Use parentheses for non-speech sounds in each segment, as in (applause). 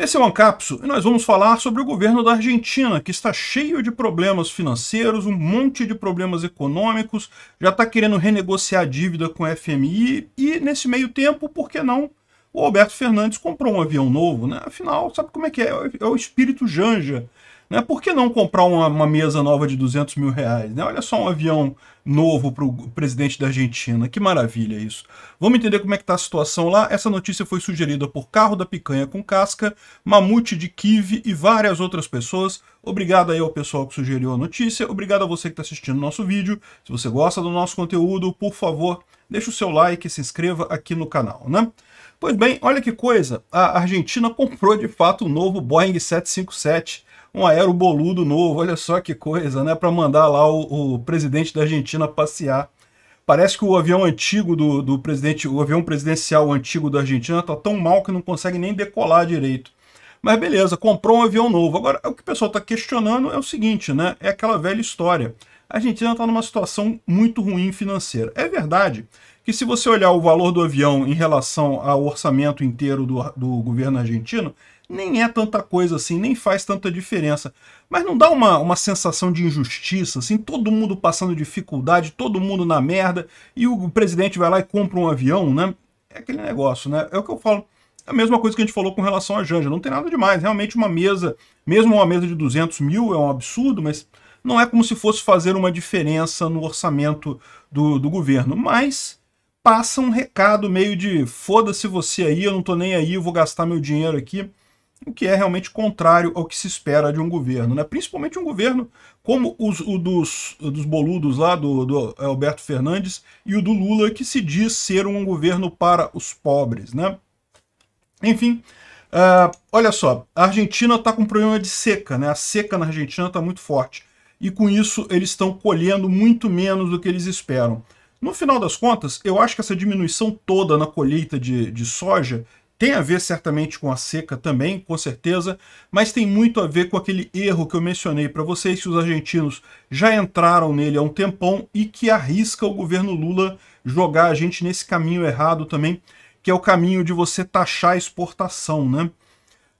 Esse é o Ancapso e nós vamos falar sobre o governo da Argentina, que está cheio de problemas financeiros, um monte de problemas econômicos, já está querendo renegociar a dívida com o FMI e, nesse meio tempo, por que não, o Alberto Fernandes comprou um avião novo, né? Afinal, sabe como é que é? É o espírito Janja né? Por que não comprar uma, uma mesa nova de 200 mil reais? Né? Olha só um avião novo para o presidente da Argentina. Que maravilha isso. Vamos entender como é que está a situação lá. Essa notícia foi sugerida por Carro da Picanha com Casca, Mamute de Kive e várias outras pessoas. Obrigado aí ao pessoal que sugeriu a notícia. Obrigado a você que está assistindo nosso vídeo. Se você gosta do nosso conteúdo, por favor, deixe o seu like e se inscreva aqui no canal, né? Pois bem, olha que coisa, a Argentina (laughs) comprou de fato um novo Boeing 757 um aeroboludo novo, olha só que coisa, né? Para mandar lá o, o, presidente da Argentina passear. Parece que o avião antigo do, do presidente, o avião presidencial antigo da Argentina tá tão mal que não consegue nem decolar direito. Mas beleza, comprou um avião novo. Agora, o que o pessoal está questionando é o seguinte, né? É aquela velha história. A Argentina está numa situação muito ruim financeira. É verdade que se você olhar o valor do avião em relação ao orçamento inteiro do, do governo argentino, nem é tanta coisa assim, nem faz tanta diferença. Mas não dá uma, uma sensação de injustiça, assim, todo mundo passando dificuldade, todo mundo na merda, e o presidente vai lá e compra um avião, né? É aquele negócio, né? É o que eu falo. É a mesma coisa que a gente falou com relação a Janja, não tem nada demais. Realmente uma mesa, mesmo uma mesa de 200 mil é um absurdo, mas não é como se fosse fazer uma diferença no orçamento do, do governo. Mas passa um recado meio de foda-se você aí, eu não tô nem aí, eu vou gastar meu dinheiro aqui, o que é realmente contrário ao que se espera de um governo, né? Principalmente um governo como os, o dos, dos boludos lá, do, do Alberto Fernandes e o do Lula, que se diz ser um governo para os pobres, né? Enfim, uh, olha só, a Argentina está com problema de seca, né? A seca na Argentina está muito forte. E com isso eles estão colhendo muito menos do que eles esperam. No final das contas, eu acho que essa diminuição toda na colheita de, de soja tem a ver certamente com a seca também, com certeza, mas tem muito a ver com aquele erro que eu mencionei para vocês, que os argentinos já entraram nele há um tempão e que arrisca o governo Lula jogar a gente nesse caminho errado também, que é o caminho de você taxar a exportação, né?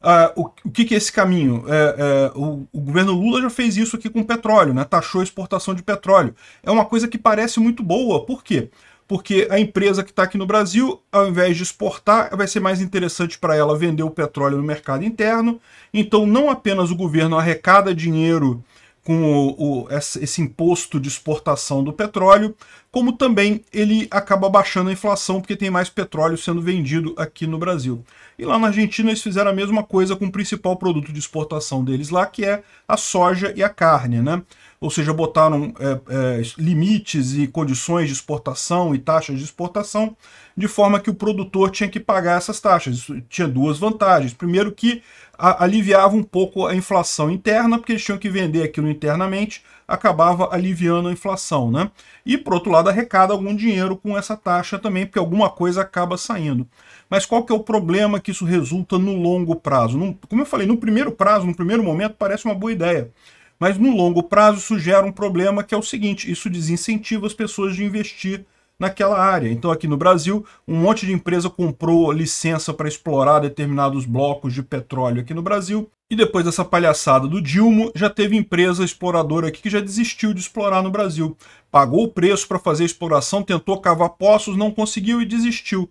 Ah, o, o que, que, é esse caminho? É, é, o, o, governo Lula já fez isso aqui com petróleo, né? taxou a exportação de petróleo. É uma coisa que parece muito boa, por quê? Porque a empresa que está aqui no Brasil, ao invés de exportar, vai ser mais interessante para ela vender o petróleo no mercado interno. Então, não apenas o governo arrecada dinheiro com o, o, esse imposto de exportação do petróleo, como também ele acaba baixando a inflação porque tem mais petróleo sendo vendido aqui no Brasil. E lá na Argentina eles fizeram a mesma coisa com o principal produto de exportação deles lá, que é a soja e a carne, né? Ou seja, botaram é, é, limites e condições de exportação e taxas de exportação, de forma que o produtor tinha que pagar essas taxas. Isso tinha duas vantagens. Primeiro que a, aliviava um pouco a inflação interna, porque eles tinham que vender aquilo internamente, acabava aliviando a inflação, né? E por outro lado, lado arrecada algum dinheiro com essa taxa também, porque alguma coisa acaba saindo. Mas qual que é o problema que isso resulta no longo prazo? No, como eu falei, no primeiro prazo, no primeiro momento, parece uma boa ideia. Mas no longo prazo isso gera um problema que é o seguinte, isso desincentiva as pessoas de investir naquela área. Então aqui no Brasil, um monte de empresa comprou licença para explorar determinados blocos de petróleo aqui no Brasil, e depois dessa palhaçada do Dilma, já teve empresa exploradora aqui que já desistiu de explorar no Brasil. Pagou o preço para fazer exploração, tentou cavar poços, não conseguiu e desistiu.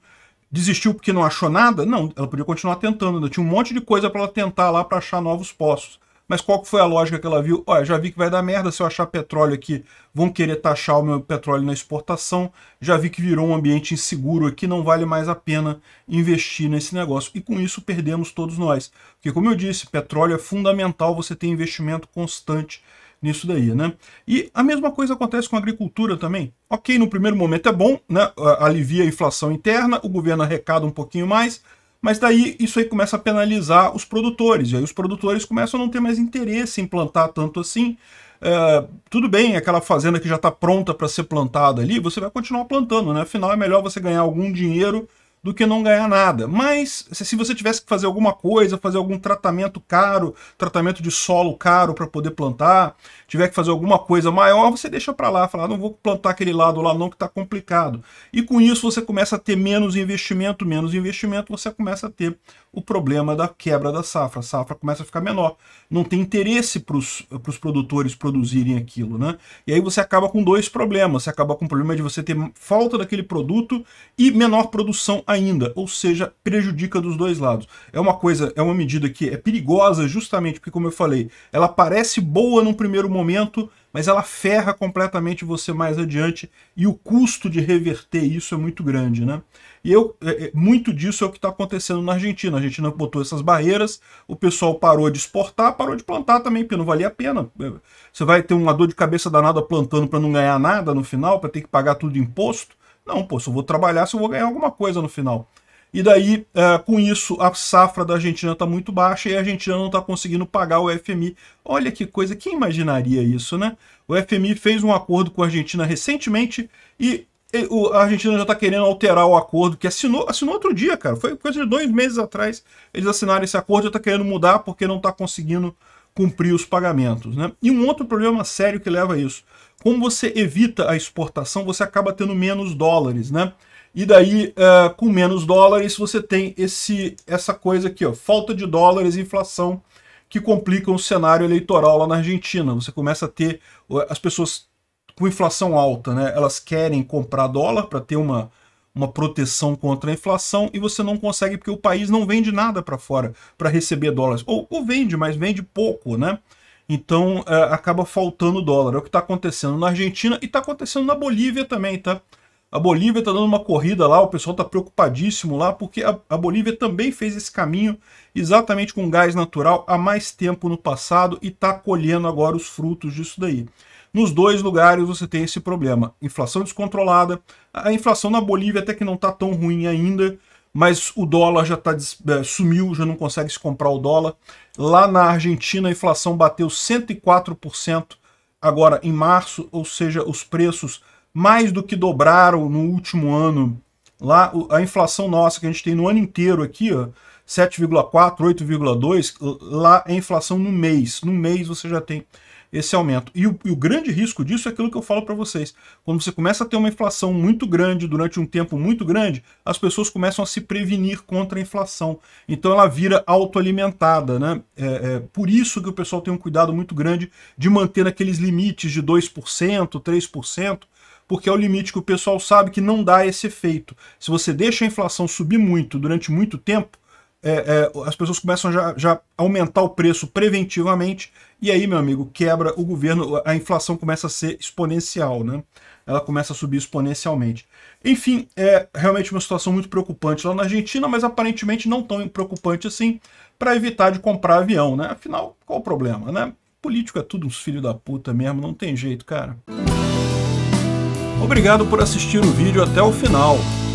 Desistiu porque não achou nada? Não, ela podia continuar tentando, ainda tinha um monte de coisa para ela tentar lá para achar novos poços. Mas qual que foi a lógica que ela viu? Olha, já vi que vai dar merda, se eu achar petróleo aqui, vão querer taxar o meu petróleo na exportação, já vi que virou um ambiente inseguro aqui, não vale mais a pena investir nesse negócio. E com isso perdemos todos nós. Porque como eu disse, petróleo é fundamental você ter investimento constante nisso daí, né? E a mesma coisa acontece com a agricultura também. Ok, no primeiro momento é bom, né? Alivia a inflação interna, o governo arrecada um pouquinho mais, mas daí isso aí começa a penalizar os produtores, e aí os produtores começam a não ter mais interesse em plantar tanto assim. É, tudo bem, aquela fazenda que já está pronta para ser plantada ali, você vai continuar plantando, né? Afinal, é melhor você ganhar algum dinheiro do que não ganhar nada. Mas se você tivesse que fazer alguma coisa, fazer algum tratamento caro, tratamento de solo caro para poder plantar, tiver que fazer alguma coisa maior, você deixa para lá, falar, ah, não vou plantar aquele lado lá não que está complicado. E com isso você começa a ter menos investimento, menos investimento, você começa a ter o problema da quebra da safra. A safra começa a ficar menor. Não tem interesse para os produtores produzirem aquilo, né? E aí você acaba com dois problemas. Você acaba com o problema de você ter falta daquele produto e menor produção ainda, ou seja, prejudica dos dois lados. É uma coisa, é uma medida que é perigosa justamente porque, como eu falei, ela parece boa num primeiro momento, mas ela ferra completamente você mais adiante e o custo de reverter isso é muito grande, né? E eu, é, é, muito disso é o que está acontecendo na Argentina. A Argentina botou essas barreiras, o pessoal parou de exportar, parou de plantar também, porque não valia a pena. É, você vai ter uma dor de cabeça danada plantando para não ganhar nada no final, para ter que pagar tudo de imposto? Não, pô, se eu vou trabalhar, se eu vou ganhar alguma coisa no final. E daí, é, com isso, a safra da Argentina está muito baixa e a Argentina não está conseguindo pagar o FMI. Olha que coisa, quem imaginaria isso, né? O FMI fez um acordo com a Argentina recentemente e a Argentina já está querendo alterar o acordo que assinou, assinou outro dia, cara. Foi coisa de dois meses atrás. Eles assinaram esse acordo e já está querendo mudar porque não está conseguindo cumprir os pagamentos. Né? E um outro problema sério que leva a isso. Como você evita a exportação, você acaba tendo menos dólares, né? E daí, uh, com menos dólares, você tem esse, essa coisa aqui, ó, falta de dólares e inflação, que complicam o cenário eleitoral lá na Argentina. Você começa a ter as pessoas com inflação alta, né? Elas querem comprar dólar para ter uma, uma proteção contra a inflação e você não consegue porque o país não vende nada para fora para receber dólares. Ou, ou, vende, mas vende pouco, né? Então é, acaba faltando dólar. É o que está acontecendo na Argentina e está acontecendo na Bolívia também, tá? A Bolívia está dando uma corrida lá, o pessoal está preocupadíssimo lá, porque a, a, Bolívia também fez esse caminho exatamente com gás natural há mais tempo no passado e está colhendo agora os frutos disso daí. Nos dois lugares você tem esse problema. Inflação descontrolada. A inflação na Bolívia até que não está tão ruim ainda, mas o dólar já tá, eh, sumiu, já não consegue se comprar o dólar. Lá na Argentina a inflação bateu 104% agora em março, ou seja, os preços mais do que dobraram no último ano. Lá a inflação nossa que a gente tem no ano inteiro aqui, ó, 7,4, 8,2, lá é inflação no mês. No mês você já tem esse aumento. E o, e o grande risco disso é aquilo que eu falo para vocês. Quando você começa a ter uma inflação muito grande durante um tempo muito grande, as pessoas começam a se prevenir contra a inflação. Então ela vira autoalimentada. Né? É, é por isso que o pessoal tem um cuidado muito grande de manter aqueles limites de 2%, 3%, porque é o limite que o pessoal sabe que não dá esse efeito. Se você deixa a inflação subir muito durante muito tempo, é, é, as pessoas começam já, já aumentar o preço preventivamente, e aí, meu amigo, quebra o governo, a inflação começa a ser exponencial, né? Ela começa a subir exponencialmente. Enfim, é realmente uma situação muito preocupante lá na Argentina, mas aparentemente não tão preocupante assim para evitar de comprar avião, né? Afinal, qual o problema, né? Político é tudo uns filhos da puta mesmo, não tem jeito, cara. Obrigado por assistir o vídeo até o final.